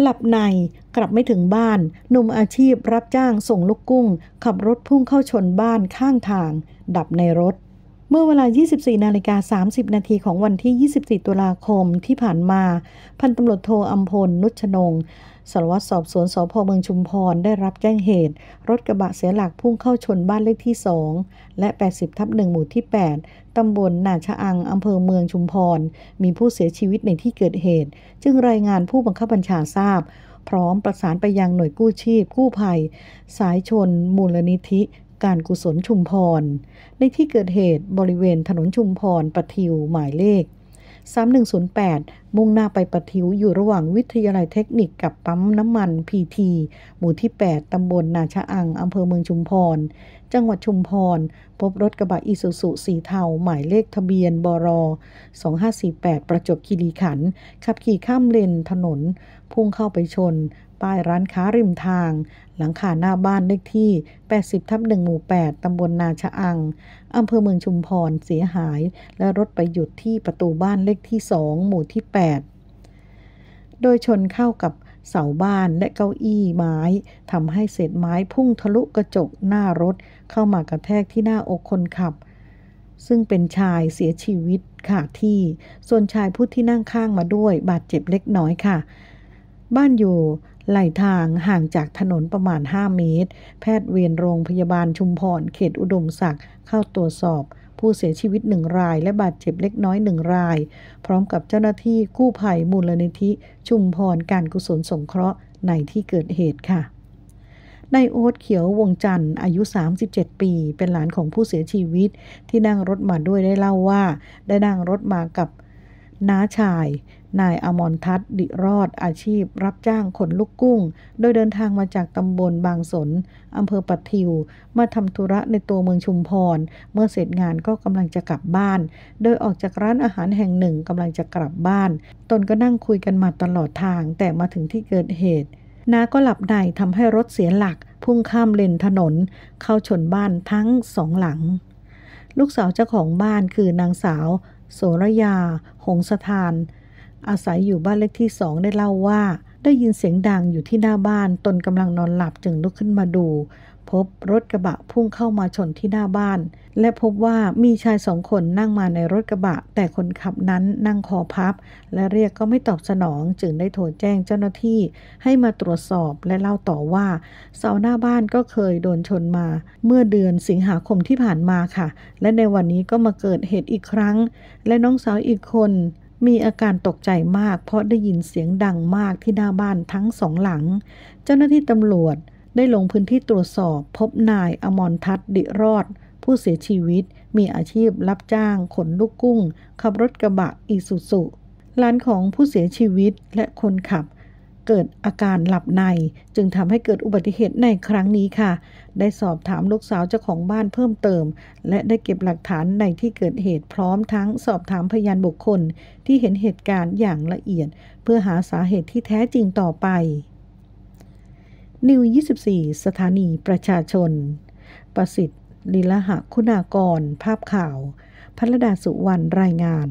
หลับในกลับไม่ถึงบ้านหนุ่มอาชีพรับจ้างส่งลูกกุ้ง ขับรถพุ่งเข้าชนบ้านข้างทาง ดับในรถเมื่อเวลา 24 นาฬิกา 30 นาทีของวันที่ 24 ตุลาคมที่ผ่านมา พันตำรวจโทอัมพล นุชนงสารวัตรสอบสวนสพเมืองชุมพร ได้รับแจ้งเหตุ รถกระบะเสียหลักพุ่งเข้าชนบ้านเลขที่ 2 และ 80 ทับ 1 หมู่ที่ 8 ตำบลนาชะอัง อำเภอเมืองชุมพร มีผู้เสียชีวิตในที่เกิดเหตุ จึงรายงานผู้บังคับบัญชาทราบ พร้อมประสานไปยังหน่วยกู้ชีพกู้ภัย สายชน มูลนิธิการกุศลชุมพร ในที่เกิดเหตุบริเวณถนนชุมพรปะทิวหมายเลข 3108มุ่งหน้าไปปะทิวอยู่ระหว่างวิทยาลัยเทคนิคกับปั๊มน้ำมันพีทีหมู่ที่ 8 ตำบลนาชะอังอำเภอเมืองชุมพร จังหวัดชุมพร พบรถกระบะอีซูซุสีเทาหมายเลขทะเบียนบร 2548 ประจบคีรีขันขับขี่ข้ามเลนถนน พุ่งเข้าไปชน ป้ายร้านค้าริมทาง หลังคาหน้าบ้านเลขที่ 80 ทับ 1 หมู่ 8ตำบลนาชะอังอำเภอเมืองชุมพรเสียหาย และรถไปหยุดที่ประตูบ้านเลขที่ 2 หมู่ที่8 8โดยชนเข้ากับเสาบ้านและเก้าอี้ไม้ทำให้เศษไม้พุ่งทะลุกระจกหน้ารถเข้ามากระแทกที่หน้าอกคนขับ ซึ่งเป็นชายเสียชีวิตขาดที่ส่วนชายผู้ที่นั่งข้างมาด้วยบาดเจ็บเล็กน้อยค่ะ บ้านอยู่ไหลทางห่างจากถนนประมาณ 5 เมตร แพทย์เวรโรงพยาบาลชุมพรเขตอุดมศักดิ์เข้าตรวจสอบผู้เสียชีวิตหนึ่งรายและบาดเจ็บเล็กน้อยหนึ่งราย พร้อมกับเจ้าหน้าที่กู้ภัยมูลนิธิชุมพรการกุศลสงเคราะห์ ในที่เกิดเหตุค่ะนายโอ๊ตเขียววงจันทร์อายุ 37 ปี เป็นหลานของผู้เสียชีวิตที่นั่งรถมาด้วยได้เล่าว่า ได้นั่งรถมากับน้าชาย นายอมรทัศดิรอดอาชีพ รับจ้างขนลูกกุ้ง โดยเดินทางมาจากตำบลบางสนอำเภอปัทิว มาทำธุระในตัวเมืองชุมพร เมื่อเสร็จงานก็กำลังจะกลับบ้าน โดยออกจากร้านอาหารแห่งหนึ่ง กำลังจะกลับบ้าน ตนก็นั่งคุยกันมาตลอดทาง แต่มาถึงที่เกิดเหตุน้าก็หลับในทำให้รถเสียหลัก พุ่งข้ามเลนถนน เข้าชนบ้านทั้งสองหลัง ลูกสาวเจ้าของบ้านคือนางสาวโสระยา หงสถาน อาศัยอยู่บ้านเลขที่สองได้เล่าว่า ได้ยินเสียงดังอยู่ที่หน้าบ้าน ตนกำลังนอนหลับจึงลุกขึ้นมาดูพบรถกระบะพุ่งเข้ามาชนที่หน้าบ้าน และพบว่ามีชายสองคนนั่งมาในรถกระบะ แต่คนขับนั้นนั่งคอพับ และเรียกก็ไม่ตอบสนองจึงได้โทรแจ้งเจ้าหน้าที่ ให้มาตรวจสอบและเล่าต่อว่า เสาหน้าบ้านก็เคยโดนชนมา เมื่อเดือนสิงหาคมที่ผ่านมาค่ะ และในวันนี้ก็มาเกิดเหตุอีกครั้ง และน้องสาวอีกคน มีอาการตกใจมากเพราะได้ยินเสียงดังมากที่หน้าบ้านทั้งสองหลัง เจ้าหน้าที่ตำรวจได้ลงพื้นที่ตรวจสอบ พบนายอมรทัศดิรอด ผู้เสียชีวิต มีอาชีพ รับจ้าง ขนลูกกุ้ง ขับรถกระบะ อีสุสุล้านของผู้เสียชีวิตและคนขับ เกิดอาการหลับในจึงทำให้เกิดอุบัติเหตุในครั้งนี้ค่ะ ได้สอบถามลูกสาวเจ้าของบ้านเพิ่มเติม และได้เก็บหลักฐานในที่เกิดเหตุพร้อมทั้งสอบถามพยานบุคคลที่เห็นเหตุการณ์อย่างละเอียด เพื่อหาสาเหตุที่แท้จริงต่อไปนิว24 สถานีประชาชน ประสิทธิ์ ลิละหะคุณากรภาพข่าวพระดาสุวรรณรายงาน